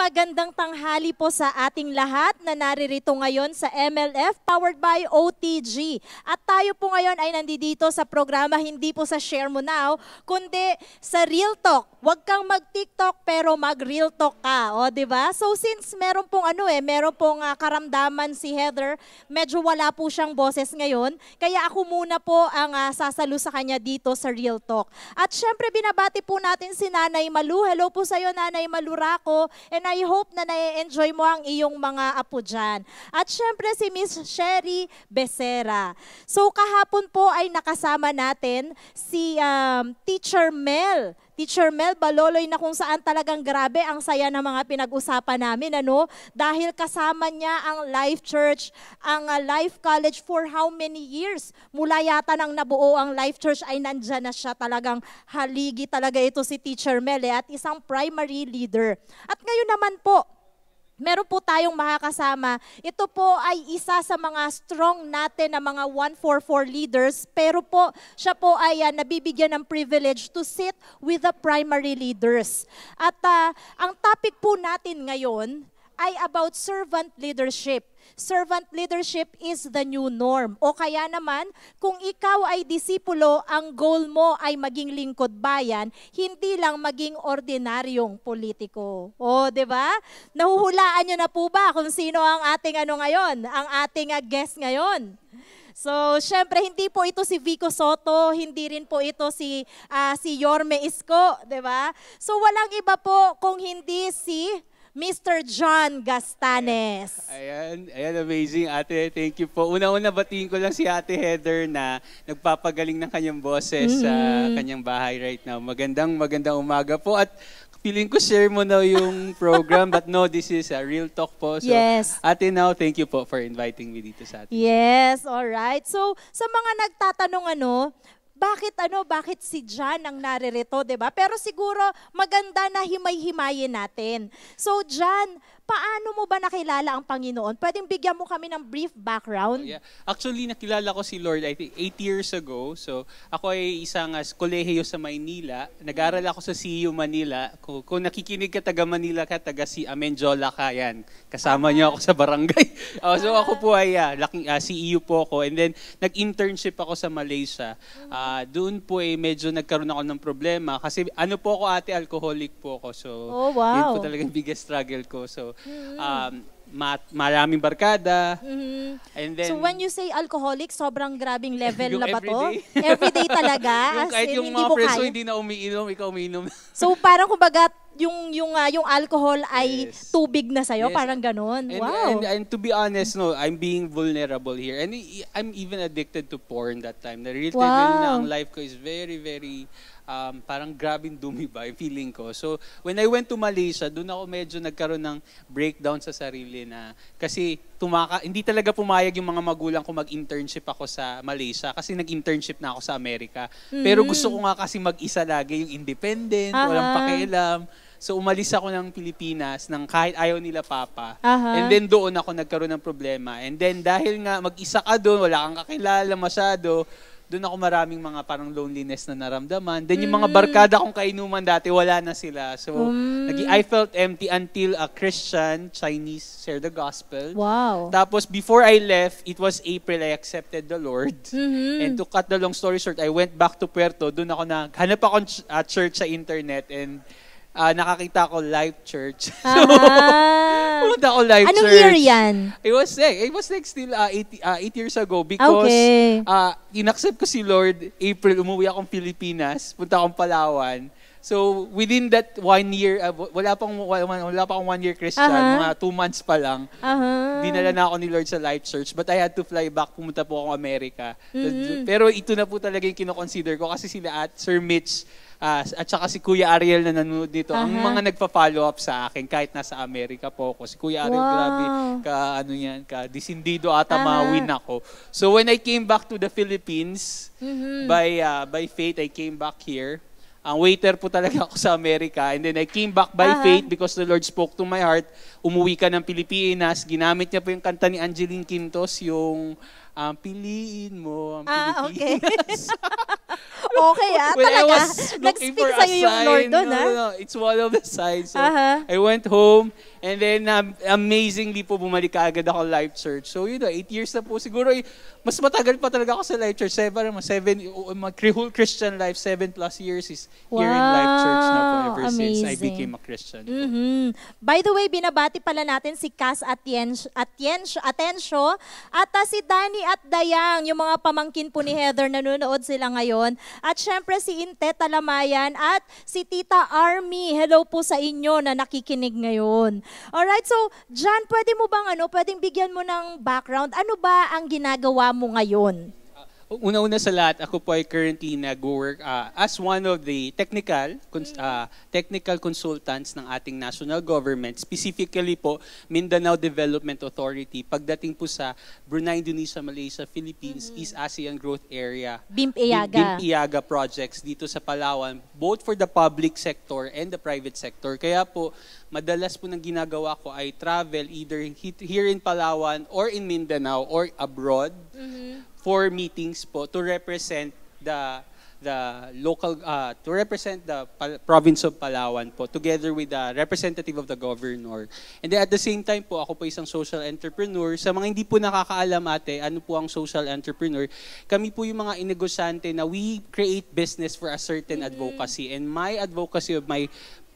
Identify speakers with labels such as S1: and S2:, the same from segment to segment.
S1: magandang tanghali po sa ating lahat na naririto ngayon sa MLF powered by OTG. At tayo po ngayon ay nandito sa programa hindi po sa Share Mo Now, kundi sa Real Talk. Huwag kang mag-TikTok pero mag-Real Talk ka, o ba? Diba? So since meron pong ano eh, meron pong uh, karamdaman si Heather, medyo wala po siyang boses ngayon, kaya ako muna po ang uh, ah, sasalo sa kanya dito sa Real Talk. At syempre binabati po natin si Nanay Malu. Hello po sa iyo Nanay Malurako. And I hope na nai-enjoy mo ang iyong mga apo dyan. At syempre si Miss Sherry Becerra. So kahapon po ay nakasama natin si um, Teacher Mel Teacher Mel Baloloy na kung saan talagang grabe ang saya ng mga pinag-usapan namin. Ano? Dahil kasama niya ang Life Church, ang uh, Life College for how many years? Mula yata nang nabuo ang Life Church ay nandiyan na siya talagang haligi talaga ito si Teacher Mel eh, at isang primary leader. At ngayon naman po, meron po tayong makakasama. Ito po ay isa sa mga strong natin na mga 144 leaders, pero po siya po ay uh, nabibigyan ng privilege to sit with the primary leaders. At uh, ang topic po natin ngayon ay about servant leadership. Servant leadership is the new norm. O kaya naman, kung ikaw ay disipulo, ang goal mo ay maging lingkod bayan, hindi lang maging ordinaryong politiko. O, di ba? Nahuhulaan nyo na po ba kung sino ang ating ano ngayon, ang ating uh, guest ngayon? So, syempre hindi po ito si Vico Soto, hindi rin po ito si uh, si Yorme Isko, 'di ba? So, walang iba po kung hindi si Mr. John Gastanes.
S2: Ayan, ayan, amazing ate. Thank you po. Una-una, batiin ko lang si ate Heather na nagpapagaling ng kanyang boses mm-hmm. sa kanyang bahay right now. Magandang, magandang umaga po. At feeling ko share mo na yung program but no, this is a real talk po. So, yes. ate now, thank you po for inviting me dito sa atin.
S1: Yes, all right. So, sa mga nagtatanong ano, bakit ano, bakit si John ang naririto, 'di ba? Pero siguro maganda na himay-himayin natin. So John, paano mo ba nakilala ang Panginoon? Pwedeng bigyan mo kami ng brief background?
S2: Yeah. Actually, nakilala ko si Lord, I think, 8 years ago. So, ako ay isang uh, kolehiyo sa Maynila. Nag-aral ako sa CU Manila. Kung, kung nakikinig ka taga Manila ka, taga si Amenjola ka, yan. Kasama ah. niyo ako sa barangay. uh, so, ako po ay uh, laking, uh, CEU po ako. And then, nag-internship ako sa Malaysia. Uh, doon po ay eh, medyo nagkaroon ako ng problema. Kasi ano po ako ate, alcoholic po ako. So, oh, wow. yun po talaga biggest struggle ko. So, Mm-hmm. Um, ma- maraming barkada. Mm-hmm. And then, so
S1: when you say alcoholic, sobrang grabing level na ba to? everyday talaga? yung, kahit in, yung mga friends ko hindi
S2: na umiinom, ikaw umiinom.
S1: so parang kumbaga, yung yung uh, yung alcohol ay yes. tubig na sa'yo, yes. parang ganun. And, wow. And, and, and
S2: to be honest, no, I'm being vulnerable here. And I'm even addicted to porn that time. the real wow. na ang life ko is very, very um, parang grabing dumi ba yung feeling ko. So, when I went to Malaysia, doon ako medyo nagkaroon ng breakdown sa sarili na kasi tumaka, hindi talaga pumayag yung mga magulang ko mag-internship ako sa Malaysia kasi nag-internship na ako sa Amerika. Mm-hmm. Pero hmm. gusto ko nga kasi mag-isa lagi yung independent, uh-huh. walang pakialam. So umalis ako ng Pilipinas nang kahit ayaw nila papa. Uh-huh. And then doon ako nagkaroon ng problema. And then dahil nga mag-isa ka doon, wala kang kakilala masyado, doon ako maraming mga parang loneliness na naramdaman. Then yung mga mm. barkada kong kainuman dati, wala na sila. So, um, naging, I felt empty until a Christian, Chinese, shared the gospel. Wow. Tapos, before I left, it was April, I accepted the Lord. Mm-hmm. And to cut the long story short, I went back to Puerto. Doon ako na, hanap akong ch- uh, church sa internet and uh, nakakita ko live church. so, ah. pumunta ako live Anong church. Anong year yan? It was like, it was like still uh, eight, uh, eight years ago because okay. uh, inaccept ko si Lord April, umuwi akong Pilipinas, punta akong Palawan. So, within that one year, uh, wala, pang, wala, wala pa akong one year Christian, uh-huh. mga two months pa lang,
S1: uh-huh. dinala na
S2: ako ni Lord sa life church. But I had to fly back, pumunta po ako Amerika. Mm-hmm. Pero ito na po talaga yung kinoconsider ko kasi sila at Sir Mitch, uh, at saka si Kuya Ariel na nanood dito, uh-huh. ang mga nagpa-follow up sa akin kahit nasa Amerika po ako. Si Kuya Ariel, wow. grabe, ka ano yan, ka disindido ata uh-huh. mawin ako. So when I came back to the Philippines, mm-hmm. by, uh, by fate I came back here. Ang waiter po talaga ako sa Amerika. And then I came back by uh-huh. faith because the Lord spoke to my heart. Umuwi ka ng Pilipinas. Ginamit niya po yung kanta ni Angeline Quintos, yung um, piliin mo ang
S1: ah, Okay. okay ah, When talaga. Nag-speak for a sign, yung Lord doon, no, ah. no, no,
S2: it's one of the signs. So uh-huh. I went home, And then, uh, amazingly po, bumalik ka agad ako live church. So, yun know, uh, eight years na po. Siguro, eh, mas matagal pa talaga ako sa live church. Seven, ano, seven whole oh, Christian life, seven plus years is wow, here in live church na po ever amazing. since I became a Christian.
S1: Mm-hmm. By the way, binabati pala natin si Cass Atiencio, Atiencio, Atiencio at uh, si Danny at Dayang, yung mga pamangkin po ni Heather, nanonood sila ngayon. At syempre si Inte Talamayan at si Tita Army. Hello po sa inyo na nakikinig ngayon. Alright, so John, pwede mo bang ano, pwedeng bigyan mo ng background, ano ba ang ginagawa mo ngayon?
S2: una-una sa lahat, ako po ay currently nag-work uh, as one of the technical cons- uh, technical consultants ng ating national government, specifically po Mindanao Development Authority pagdating po sa Brunei, Indonesia, Malaysia, Philippines, mm-hmm. East ASEAN Growth Area, BIMP-IAGA. BIMP-IAGA projects dito sa Palawan, both for the public sector and the private sector. Kaya po, madalas po ng ginagawa ko ay travel either here in Palawan or in Mindanao or abroad. Mm-hmm four meetings po to represent the the local uh, to represent the province of Palawan po together with the representative of the governor. And then at the same time po ako po isang social entrepreneur. Sa mga hindi po nakakaalam ate, ano po ang social entrepreneur? Kami po yung mga inegosante na we create business for a certain mm-hmm. advocacy and my advocacy of my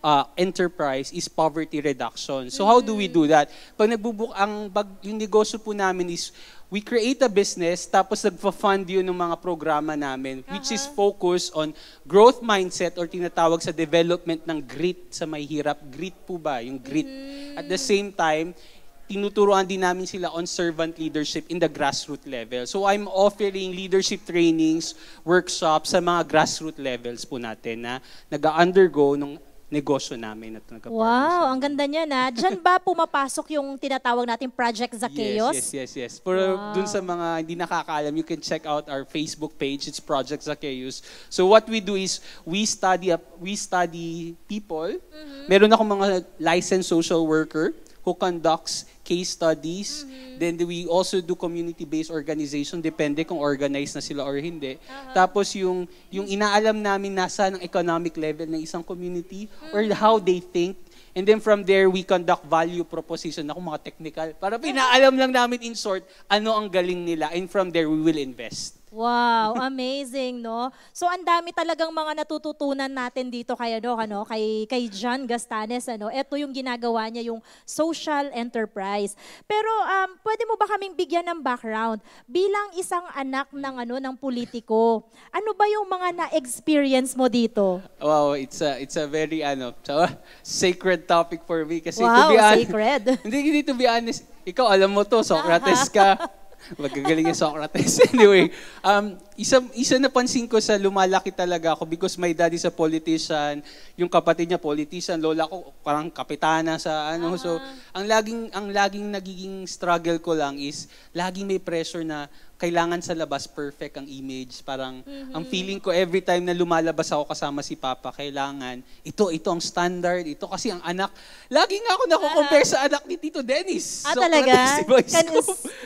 S2: uh, enterprise is poverty reduction. So how do we do that? Pag nagbubuk ang bag, yung negosyo po namin is we create a business, tapos nagfa-fund yun ng mga programa namin, uh-huh. which is uh-huh. focus on growth mindset or tinatawag sa development ng grit sa may hirap. Grit po ba? Yung grit. Mm. At the same time, tinuturuan din namin sila on servant leadership in the grassroots level. So I'm offering leadership trainings, workshops sa mga grassroots levels po natin na nag-undergo ng negosyo namin at nagka
S1: Wow, ang ganda niya na. Diyan ba pumapasok yung tinatawag natin Project Zacchaeus? Yes,
S2: yes, yes. For uh, wow. dun sa mga hindi nakakaalam, you can check out our Facebook page. It's Project Zacchaeus. So what we do is we study up, we study people. Mm-hmm. Meron akong mga licensed social worker who conducts case studies. Mm-hmm. Then we also do community-based organization, depende kung organized na sila or hindi. Uh-huh. Tapos yung, yung inaalam namin nasa ng economic level ng isang community mm-hmm. or how they think. And then from there, we conduct value proposition. Ako, mga technical. Para pinaalam lang namin in short, ano ang galing nila. And from there, we will invest.
S1: Wow, amazing, no? So ang dami talagang mga natututunan natin dito kay ano, ano kay kay John Gastanes ano. Ito yung ginagawa niya yung social enterprise. Pero um, pwede mo ba kaming bigyan ng background bilang isang anak ng ano ng politiko? Ano ba yung mga na-experience mo dito?
S2: Wow, it's a it's a very ano, so, sacred topic for me kasi wow, to be honest. hindi, hindi to be honest, ikaw alam mo to, Socrates ka. Magagaling yung Socrates. anyway, um, isa, isa napansin ko sa lumalaki talaga ako because my daddy sa politician, yung kapatid niya politician, lola ko parang kapitana sa ano. Uh-huh. So, ah. ang laging, ang laging nagiging struggle ko lang is, laging may pressure na, kailangan sa labas perfect ang image. Parang mm-hmm. ang feeling ko every time na lumalabas ako kasama si Papa, kailangan ito, ito ang standard, ito kasi ang anak. Lagi nga ako nako-compare sa anak ni Tito Dennis. Ah, so, talaga? Si kan-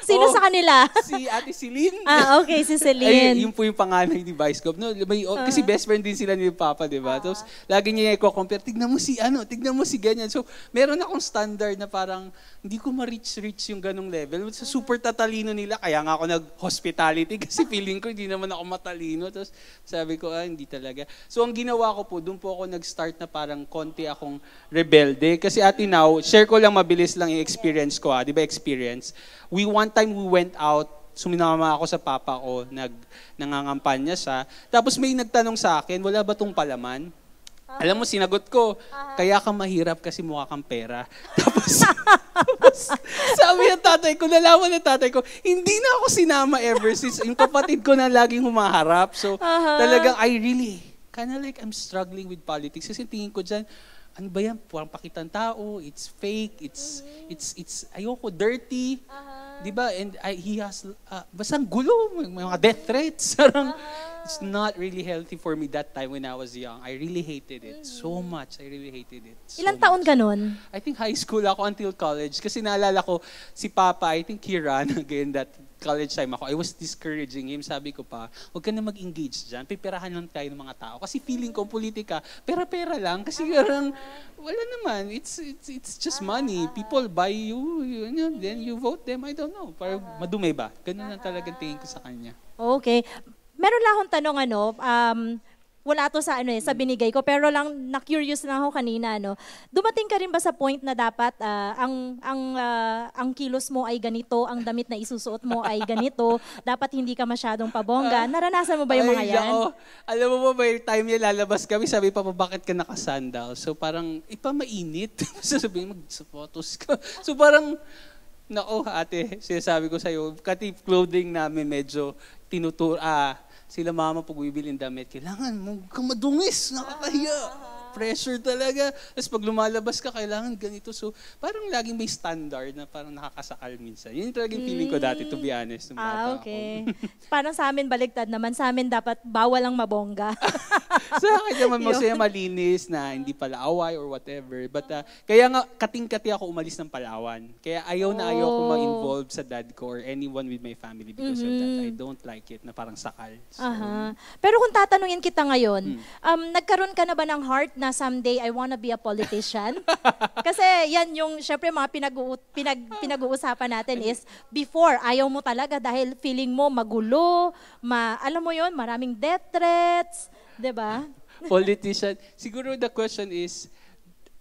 S2: sino oh, sa kanila? si Ate Celine. ah, okay, si Celine. Ay, yun po yung pangalan ni Vice Cop. No, may, uh-huh. Kasi ah. best friend din sila ni Papa, di ba? Uh-huh. Tapos lagi niya i-compare, tignan mo si ano, tignan mo si ganyan. So, meron akong standard na parang hindi ko ma-reach-reach yung ganong level. Sa super tatalino nila, kaya nga ako nag hospitality kasi feeling ko hindi naman ako matalino. Tapos sabi ko, ah, hindi talaga. So ang ginawa ko po, doon po ako nag-start na parang konti akong rebelde. Kasi ati now, share ko lang mabilis lang yung experience ko Ah. Di ba experience? We one time we went out suminama ako sa papa ko, nag, nangangampanya siya. Tapos may nagtanong sa akin, wala ba tong palaman? Alam mo, sinagot ko, ah. kaya ka mahirap kasi mukha kang pera. Tapos, tatay ko, nalaman ng tatay ko, hindi na ako sinama ever since. Yung kapatid ko na laging humaharap. So, uh-huh. talagang I really, kind of like I'm struggling with politics. Kasi tingin ko dyan, ano ba yan? Parang pakitan tao, it's fake, it's, mm-hmm. it's, it's, ayoko, dirty. Uh-huh. 'Di ba? And I, he has uh, basta gulo, may mga death threats. Sarang uh-huh. it's ah. not really healthy for me that time when I was young. I really hated it mm-hmm. so hmm. much. I really hated it. So Ilang taon much. ka I think high school ako until college kasi naalala ko si Papa, I think Kiran again that college time ako, I was discouraging him. Sabi ko pa, huwag ka na mag-engage dyan. Pipirahan lang tayo ng mga tao. Kasi feeling ko, politika, pera-pera lang. Kasi parang, wala naman. It's, it's, it's just money. People buy you, you know, then you vote them. I don't know. Parang madumay ba? Ganun lang talaga tingin ko sa kanya.
S1: Okay. Meron lang akong tanong, ano, um, wala to sa ano eh, sa mm. binigay ko. Pero lang na-curious lang ako kanina, no. Dumating ka rin ba sa point na dapat uh, ang ang uh, ang kilos mo ay ganito, ang damit na isusuot mo ay ganito, dapat hindi ka masyadong pabongga. Ah. Naranasan mo ba yung mga yan?
S2: Ay, Alam mo ba, may time niya lalabas kami, sabi pa, bakit ka naka-sandal? So parang, ipa eh, mainit. Sasabihin, mag photos ka. So parang, nako ate, sinasabi ko sa'yo, kati clothing namin medyo tinutur, ah, sila mama pag bibili damit, kailangan mo kang madungis, nakakahiya. Ah, ah, ah. Pressure talaga. Tapos pag lumalabas ka, kailangan ganito. So, parang laging may standard na parang nakakasaal minsan. Yun talaga yung feeling ko hmm. dati, to be honest, ah, okay.
S1: ako. parang sa amin, baligtad naman. Sa amin, dapat bawal ang mabongga.
S2: so, akin naman mo siya malinis na hindi pala or whatever. But, uh, kaya nga, kating-kati ako umalis ng Palawan. Kaya ayaw na ayaw ko oh. ma-involve sa dad ko or anyone with my family because mm-hmm. of that. I mm-hmm. don't like it na parang sakal. So, Aha.
S1: Pero kung tatanungin kita ngayon, hmm. um, nagkaroon ka na ba ng heart na someday I wanna be a politician? Kasi yan yung, syempre, mga pinag-u- pinag, pinag-uusapan natin is, before, ayaw mo talaga dahil feeling mo magulo, ma, alam mo yon maraming death threats, 'Di ba?
S2: politician. Siguro the question is,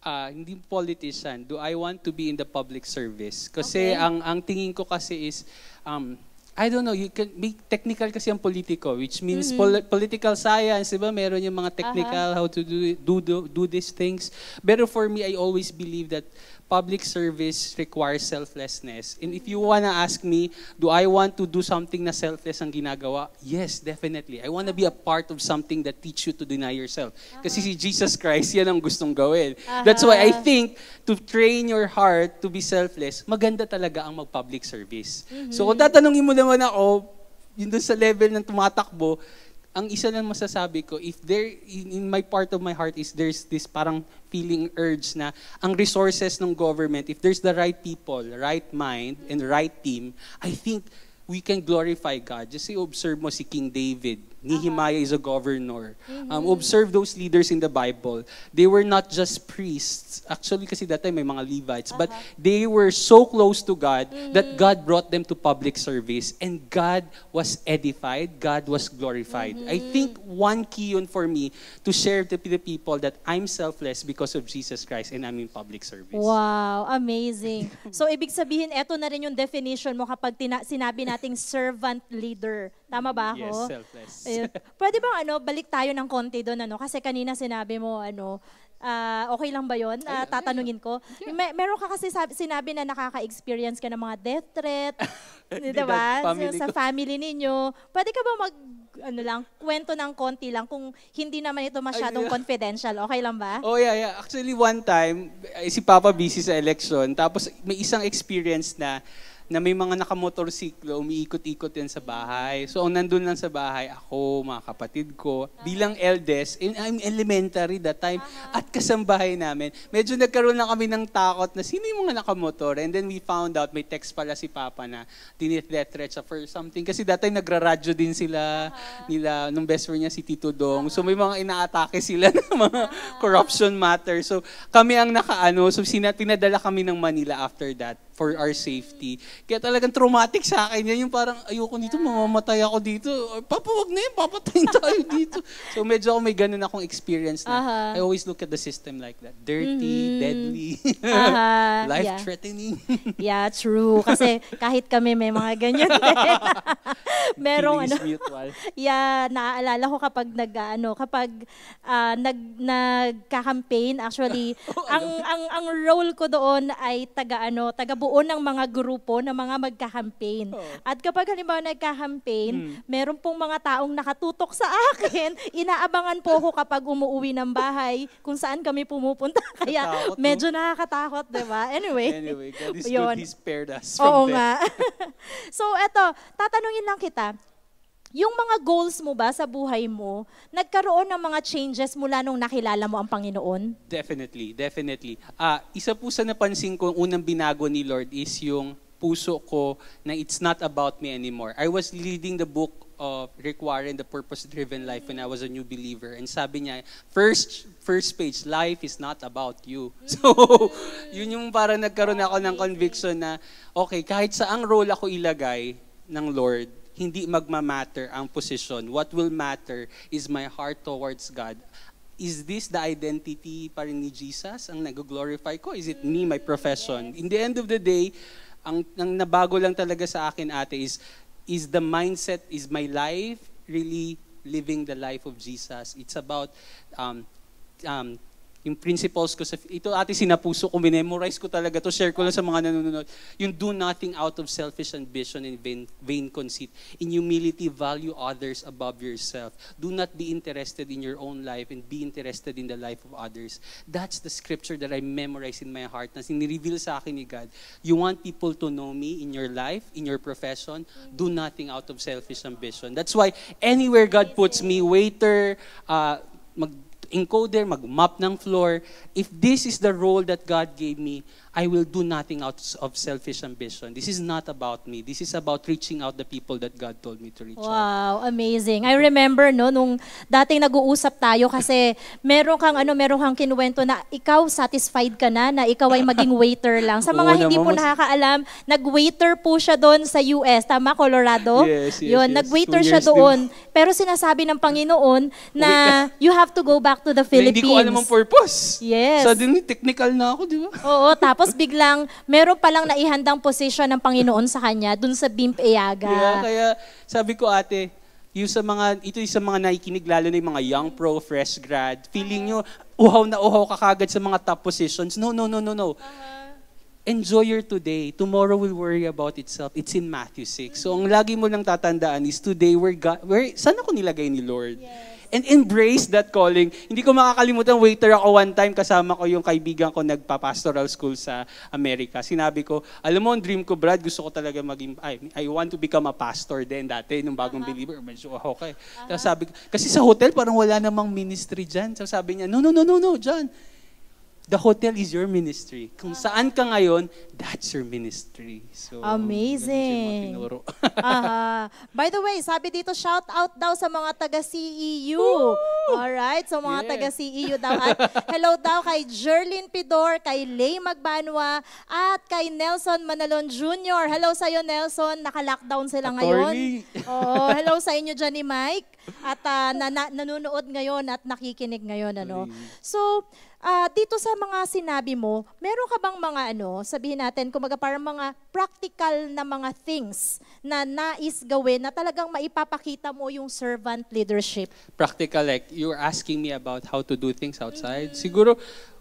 S2: uh, hindi politician, do I want to be in the public service? Kasi okay. ang, ang tingin ko kasi is, um, I don't know, you can make technical kasi ang politiko, which means mm-hmm. pol- political science, di ba? Meron yung mga technical, uh-huh. how to do, do, do, do these things. Better for me, I always believe that public service requires selflessness. And if you wanna ask me, do I want to do something na selfless ang ginagawa? Yes, definitely. I wanna be a part of something that teach you to deny yourself. Uh-huh. Kasi si Jesus Christ, yan ang gustong gawin. Uh-huh. That's why I think to train your heart to be selfless, maganda talaga ang mag-public service. Mm-hmm. So kung tatanungin mo naman ako, yun doon sa level ng tumatakbo, ang isa lang masasabi ko, if there, in my part of my heart is there's this parang feeling urge na ang resources ng government, if there's the right people, right mind, and right team, I think we can glorify God. Just say, observe mo si King David Nehemiah is a governor. Um, mm-hmm. observe those leaders in the Bible. They were not just priests. Actually, kasi that time may mga Levites. But they were so close to God that mm. God brought them to public service. And God was edified. God was glorified. I mm-hmm. think one key on for me to share to the people that I'm selfless because of Jesus Christ and I'm in public service.
S1: Wow, amazing. so, ibig sabihin, eto na rin yung definition mo kapag tina- sinabi nating servant leader. Tama ba ako? Yes, selfless. Ayun. Pwede bang ano, balik tayo ng konti doon ano? Kasi kanina sinabi mo ano, uh, okay lang ba yon? Uh, ah, tatanungin ko. May, meron ka kasi sab- sinabi na nakaka-experience ka ng mga death threat, di ba? Family sa, sa family ninyo. Pwede ka ba mag, ano lang, kwento ng konti lang kung hindi naman ito masyadong Ay, confidential. Okay lang ba? Oh yeah, yeah.
S2: Actually, one time, eh, si Papa busy sa election, tapos may isang experience na na may mga nakamotorsiklo, umiikot-ikot yan sa bahay. So, ang nandun lang sa bahay, ako, mga kapatid ko, bilang ah. eldest, in, I'm elementary that time, ah. at kasambahay namin, medyo nagkaroon na kami ng takot na sino yung mga nakamotor. And then we found out, may text pala si Papa na tinithreat sa first something. Kasi dati nagra radio din sila, ah. nila, nung best friend niya si Tito Dong. So, may mga inaatake sila ng mga corruption matter. So, kami ang nakaano. So, sina, tinadala kami ng Manila after that for our safety. Kaya talagang traumatic sa akin yan. Yung parang, ayoko dito, mamamatay ako dito. Papa, wag na yan, papatayin tayo dito. so medyo ako may ganun akong experience na uh-huh. I always look at the system like that. Dirty, mm-hmm. deadly, uh-huh. life-threatening.
S1: Yeah. yeah, true. Kasi kahit kami may mga ganyan din.
S2: Merong ano. Mutual.
S1: Yeah, naaalala ko kapag nag, ano, kapag uh, nag, nagka-campaign, actually, oh, ang, ano? ang, ang role ko doon ay taga, ano, taga magbuo ng mga grupo ng mga magka-campaign. Oh. At kapag halimbawa nagka-campaign, mm. meron pong mga taong nakatutok sa akin, inaabangan po ko kapag umuwi ng bahay kung saan kami pumupunta. Kaya Katakot, medyo no? nakakatakot, di ba? Anyway. Anyway, God is good, He spared
S2: us from Oo them. nga.
S1: so, eto, tatanungin lang kita, yung mga goals mo ba sa buhay mo, nagkaroon ng mga changes mula nung nakilala mo ang Panginoon?
S2: Definitely, definitely. Ah, isa po sa napansin ko, unang binago ni Lord is yung puso ko na it's not about me anymore. I was reading the book of requiring the purpose-driven life when I was a new believer. And sabi niya, first first page, life is not about you. So, yun yung para nagkaroon ako ng conviction na, okay, kahit saang role ako ilagay ng Lord, hindi magmamatter ang position. What will matter is my heart towards God. Is this the identity pa rin ni Jesus ang nag-glorify ko? Is it me, my profession? In the end of the day, ang, ang nabago lang talaga sa akin ate is, is the mindset, is my life really living the life of Jesus? It's about um, um, yung principles ko sa, ito ate sinapuso ko, minemorize ko talaga to, share ko lang sa mga nanonood. Yung do nothing out of selfish ambition and vain, vain conceit. In humility, value others above yourself. Do not be interested in your own life and be interested in the life of others. That's the scripture that I memorize in my heart na sinireveal sa akin ni God. You want people to know me in your life, in your profession, do nothing out of selfish ambition. That's why anywhere God puts me, waiter, uh, mag encoder, mag-map ng floor. If this is the role that God gave me, I will do nothing out of selfish ambition. This is not about me. This is about reaching out the people that God told me to reach wow,
S1: out. Wow, amazing. I remember no nung dating nag-uusap tayo kasi meron kang ano, meron kang kinuwento na ikaw satisfied ka na na ikaw ay maging waiter lang. Sa mga Oo, hindi po nakakaalam, nag-waiter po siya doon sa US, tama Colorado? Yes, yes, Yun, yes. nag-waiter siya doon. Din. Pero sinasabi ng Panginoon na you have to go back to the Philippines. Na hindi ko alam ang
S2: purpose. Yes. Suddenly technical na ako, di
S1: ba? Oo, tapos tapos biglang, meron palang naihandang position ng Panginoon sa kanya dun sa BIMP Eyaga. Yeah, kaya
S2: sabi ko ate, yung sa mga, ito yung sa mga nakikinig, lalo na yung mga young pro, fresh grad, feeling nyo, uhaw na uhaw ka kagad sa mga top positions. No, no, no, no, no. Uh-huh enjoy your today. Tomorrow will worry about itself. It's in Matthew 6. So ang lagi mo lang tatandaan is today where God, where saan ako nilagay ni Lord? Yes. And embrace that calling. Hindi ko makakalimutan, waiter ako one time, kasama ko yung kaibigan ko nagpa-pastoral school sa Amerika. Sinabi ko, alam mo, ang dream ko, Brad, gusto ko talaga maging, I, I want to become a pastor then dati, nung bagong uh-huh. believer. Medyo okay. Uh-huh. Eh. sabi ko, kasi sa hotel, parang wala namang ministry dyan. So sabi niya, no, no, no, no, no, John The hotel is your ministry. Kung saan ka ngayon, that's your ministry. So,
S1: Amazing. Aha.
S2: uh-huh.
S1: By the way, sabi dito, shout out daw sa mga taga-CEU. Alright, so mga yeah. taga-CEU daw. At hello daw kay Jerlyn Pidor, kay Lay Magbanwa, at kay Nelson Manalon Jr. Hello sa iyo, Nelson. Naka-lockdown sila ngayon.
S2: Oh, hello
S1: sa inyo dyan ni Mike at uh, ah, na, nanonood ngayon at nakikinig ngayon ano. So uh, dito sa mga sinabi mo, meron ka bang mga ano, sabihin natin, kumaga parang mga practical na mga things na nais gawin na talagang maipapakita mo yung servant leadership?
S2: Practical, like you're asking me about how to do things outside. mm Siguro,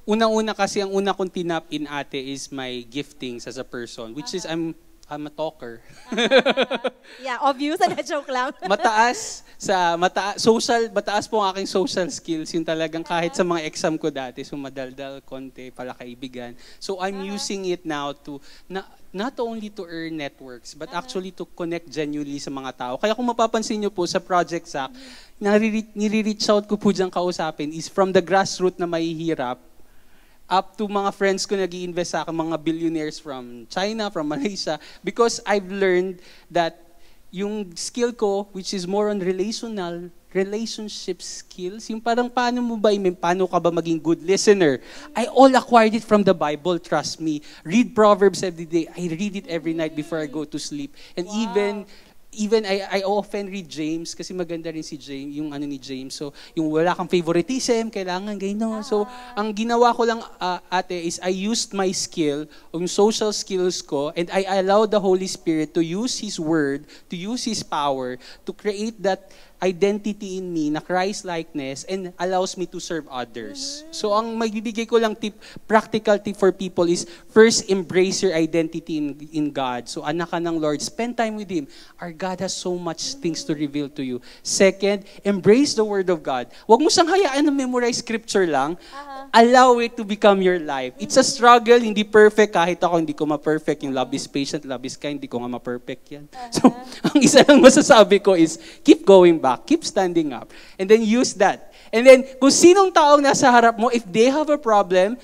S2: unang-una kasi, ang una kong tinap in ate is my giftings as a person, which uh-huh. is I'm I'm a talker. uh,
S1: yeah, obvious. Ano, joke lang. mataas
S2: sa, mataas, social, mataas po ang aking social skills. Yung talagang kahit sa mga exam ko dati, sumadaldal, konti, palakaibigan. So I'm uh-huh. using it now to, na, not only to earn networks, but uh-huh. actually to connect genuinely sa mga tao. Kaya kung mapapansin nyo po sa Project SAC, uh-huh. Mm-hmm. nire-reach out ko po dyan kausapin is from the grassroots na mahihirap, up to mga friends ko nag invest sa akin, mga billionaires from China, from Malaysia, because I've learned that yung skill ko, which is more on relational, relationship skills, yung parang paano mo ba, paano ka ba maging good listener? I all acquired it from the Bible, trust me. Read Proverbs every day. I read it every night before I go to sleep. And wow. even even I, I often read James kasi maganda rin si James, yung ano ni James. So, yung wala kang favoritism, kailangan ganyan. So, ah. ang ginawa ko lang uh, ate is I used my skill, yung social skills ko, and I allowed the Holy Spirit to use His Word, to use His power, to create that identity in me na Christ-likeness and allows me to serve others. So ang magbibigay ko lang tip, practical tip for people is first embrace your identity in, in God. So anak ka ng Lord, spend time with Him. Our God has so much things to reveal to you. Second, embrace the Word of God. Huwag mo sang hayaan na memorize scripture lang. Uh-huh. Allow it to become your life. It's a struggle, hindi perfect. Kahit ako, hindi ko ma-perfect. Yung love is patient, love is kind, hindi ko nga ma-perfect yan. Uh-huh. So ang isa lang masasabi ko is keep going back back, keep standing up. And then use that. And then, kung sinong taong nasa harap mo, if they have a problem,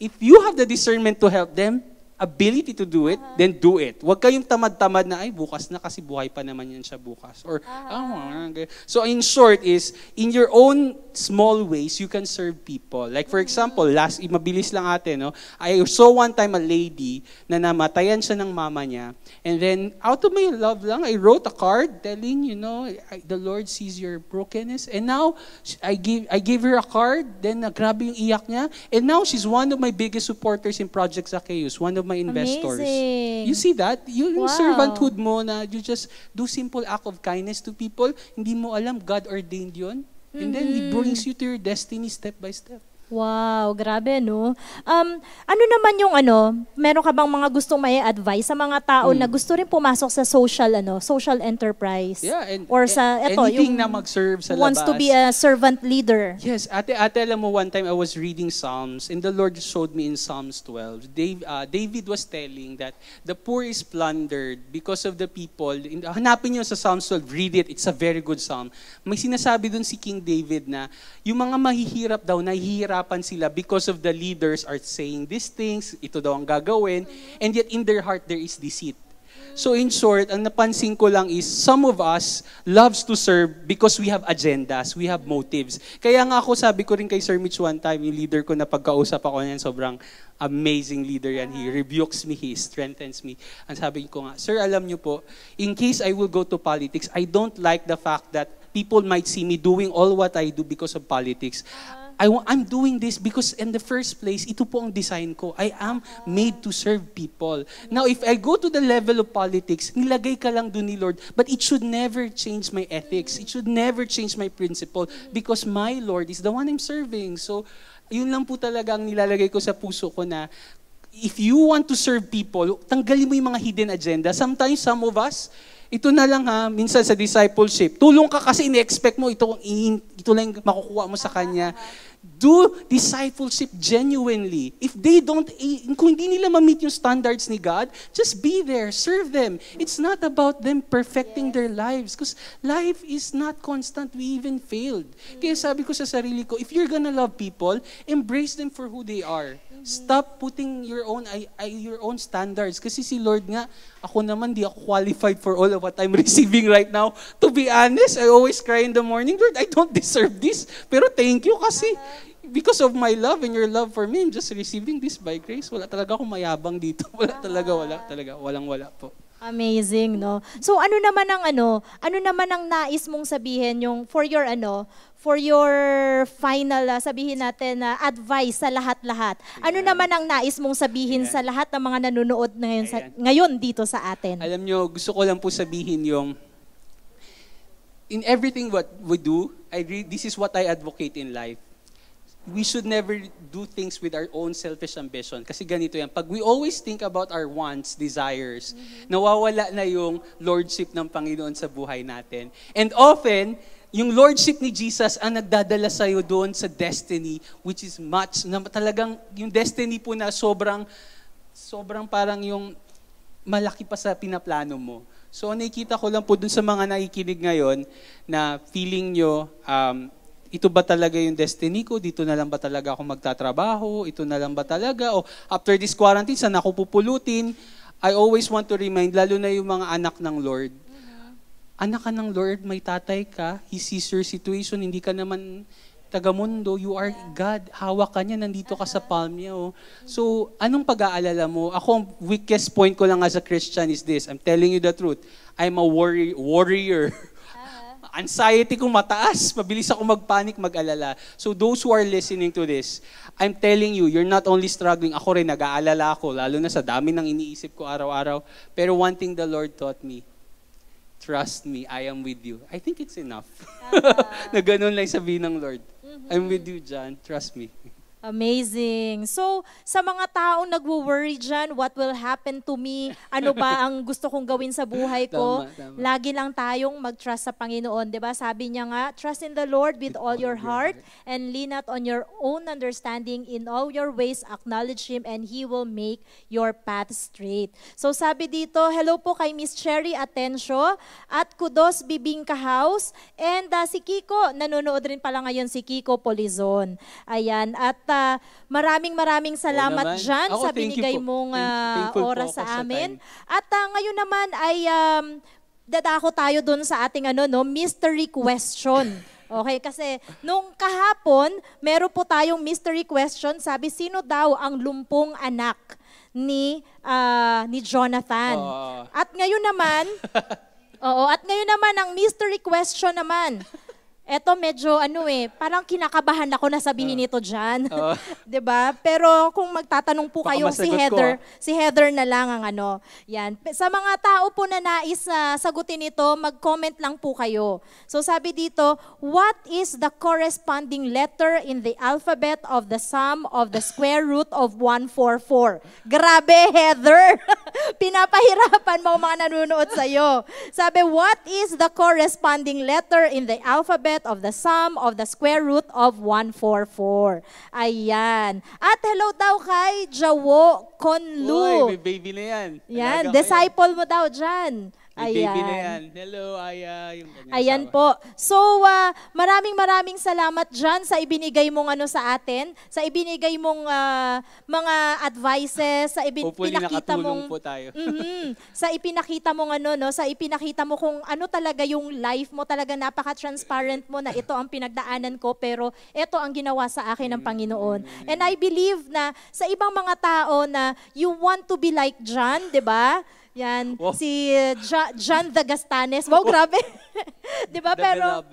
S2: if you have the discernment to help them, ability to do it, uh-huh. then do it. Huwag kayong tamad-tamad na, ay, bukas na kasi buhay pa naman yan siya bukas. Or, uh-huh. oh, so in short is, in your own small ways, you can serve people. Like for mm-hmm. example, last, mabilis lang ate, no? I saw one time a lady na namatayan siya ng mama niya. And then, out of my love lang, I wrote a card telling, you know, the Lord sees your brokenness. And now, I give I give her a card, then uh, grabe yung iyak niya. And now, she's one of my biggest supporters in Project Zacchaeus. One of of my investors. Amazing. You see that? You, wow. servanthood mo na you just do simple act of kindness to people, hindi mo alam God ordained yun. Mm-hmm. And then He mm-hmm. brings you to your destiny step by step.
S1: Wow, grabe no. Um, ano naman yung ano, meron ka bang mga gustong may advice sa mga tao mm. na hmm. gusto rin pumasok sa social ano, social enterprise yeah, and, or sa eto yung na mag-serve
S2: sa wants labas. to be a
S1: servant leader.
S2: Yes, ate ate alam mo one time I was reading Psalms and the Lord showed me in Psalms 12. Dave, uh, David was telling that the poor is plundered because of the people. In, hanapin niyo sa Psalms 12, read it. It's a very good psalm. May sinasabi doon si King David na yung mga mahihirap daw nahihirap nahihirapan sila because of the leaders are saying these things, ito daw ang gagawin, and yet in their heart there is deceit. So in short, ang napansin ko lang is some of us loves to serve because we have agendas, we have motives. Kaya nga ako sabi ko rin kay Sir Mitch one time, yung leader ko na pagkausap ako niyan, sobrang amazing leader yan. He rebukes me, he strengthens me. Ang sabi ko nga, Sir, alam niyo po, in case I will go to politics, I don't like the fact that people might see me doing all what I do because of politics. I, I'm doing this because in the first place, ito po ang design ko. I am made to serve people. Now, if I go to the level of politics, nilagay ka lang doon ni Lord, but it should never change my ethics. It should never change my principle because my Lord is the one I'm serving. So, yun lang po talaga ang nilalagay ko sa puso ko na if you want to serve people, tanggalin mo yung mga hidden agenda. Sometimes, some of us, ito na lang ha, minsan sa discipleship. Tulong ka kasi ini-expect mo ito, ito lang makukuha mo sa kanya. Do discipleship genuinely. If they don't, eh, kung hindi nila ma-meet yung standards ni God, just be there, serve them. It's not about them perfecting yes. their lives because life is not constant. We even failed. Kaya sabi ko sa sarili ko, if you're gonna love people, embrace them for who they are. Stop putting your own I, your own standards. Kasi si Lord nga, ako naman di ako qualified for all of what I'm receiving right now. To be honest, I always cry in the morning, Lord, I don't deserve this. Pero thank you kasi because of my love and your love for me, I'm just receiving this by grace. Wala talaga akong mayabang dito. Wala talaga, wala talaga. Walang wala po.
S1: Amazing, no? So ano naman ang ano, ano naman ang nais mong sabihin yung for your ano, for your final uh, sabihin natin na uh, advice sa lahat-lahat. Ano naman ang nais mong sabihin Ayan. sa lahat ng mga nanonood ngayon sa, ngayon dito sa atin?
S2: Alam nyo, gusto ko lang po sabihin yung in everything what we do, I re- this is what I advocate in life we should never do things with our own selfish ambition. Kasi ganito yan. Pag we always think about our wants, desires, mm-hmm. nawawala na yung lordship ng Panginoon sa buhay natin. And often, yung lordship ni Jesus ang nagdadala sa iyo doon sa destiny, which is much, na talagang yung destiny po na sobrang, sobrang parang yung malaki pa sa pinaplano mo. So, nakikita ko lang po dun sa mga nakikinig ngayon na feeling nyo, um, ito ba talaga yung destiny ko? Dito na lang ba talaga ako magtatrabaho? Ito na lang ba talaga? O after this quarantine, saan ako pupulutin? I always want to remind, lalo na yung mga anak ng Lord. Mm-hmm. Anak ka ng Lord, may tatay ka, He sees your situation, hindi ka naman tagamundo, you are God. Hawak ka niya, nandito ka sa uh-huh. palm niya. Oh. So, anong pag-aalala mo? Ako, ang weakest point ko lang as a Christian is this. I'm telling you the truth. I'm a worry, warrior. anxiety ko mataas, mabilis ako magpanic, mag-alala. So those who are listening to this, I'm telling you, you're not only struggling, ako rin nag-aalala ako, lalo na sa dami ng iniisip ko araw-araw. Pero one thing the Lord taught me, trust me, I am with you. I think it's enough. uh na ganun lang sabihin ng Lord. I'm with you, John. Trust me.
S1: Amazing. So, sa mga taong nagwo-worry dyan, what will happen to me? Ano ba ang gusto kong gawin sa buhay ko? tama, tama. Lagi lang tayong mag-trust sa Panginoon, 'di ba? Sabi niya nga, trust in the Lord with all your heart and lean not on your own understanding. In all your ways acknowledge him and he will make your path straight. So, sabi dito, hello po kay Miss Cherry Atencio at kudos Bibingka House and uh, si Kiko, nanonood rin pala ngayon si Kiko Polizon. Ayan. At uh, Uh, maraming maraming salamat dyan Ako, sa binigay mong uh, oras sa amin. Sa At uh, ngayon naman ay um, dadako tayo doon sa ating ano, no, mystery question. Okay, kasi nung kahapon, meron po tayong mystery question. Sabi, sino daw ang lumpong anak ni uh, ni Jonathan? Oh. At ngayon naman, oo, at ngayon naman ang mystery question naman. Eto medyo ano eh, parang kinakabahan ako na sabihin uh, ah. ito diyan. Uh, ah. 'Di ba? Pero kung magtatanong po kayo si Heather, ko. Ah. si Heather na lang ang ano. Yan. Sa mga tao po na nais uh, sagutin ito, mag-comment lang po kayo. So sabi dito, what is the corresponding letter in the alphabet of the sum of the square root of 144? Grabe, Heather. Pinapahirapan mo mga nanonood sa iyo. Sabi, what is the corresponding letter in the alphabet set of the sum of the square root of 144. Ayan. At hello daw kay Jawo Conlu. Uy, may
S2: baby na yan. Yan, disciple
S1: mo daw dyan. May Ayan. baby
S2: Hello, Aya. Yung
S1: Ayan asawa. po. So, uh, maraming maraming salamat John sa ibinigay mong ano sa atin, sa ibinigay mong uh, mga advices, sa ibin pinakita mong po tayo. mm-hmm, sa ipinakita mong ano no, sa ipinakita mo kung ano talaga yung life mo, talaga napaka-transparent mo na ito ang pinagdaanan ko pero ito ang ginawa sa akin ng Panginoon. Mm-hmm. And I believe na sa ibang mga tao na you want to be like John, 'di ba? Yan. Wow. Si eh, John, John the Gastanes. Wow, grabe. 'Di ba? Pero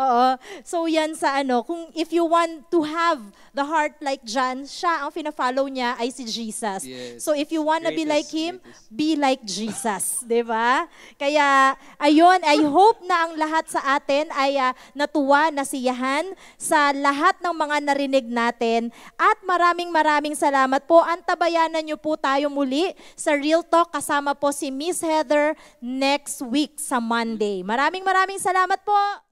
S1: Oo. So 'yan sa ano, kung if you want to have the heart like John, siya ang fina-follow niya ay si Jesus. Yes. So if you want to be like him, greatest. be like Jesus, 'di ba? Kaya ayun, I hope na ang lahat sa atin ay uh, natuwa nasiyahan sa lahat ng mga narinig natin at maraming maraming salamat po. Antabayanan niyo po tayo muli sa Real Talk kasama po po si Miss Heather next week sa Monday. Maraming maraming salamat po!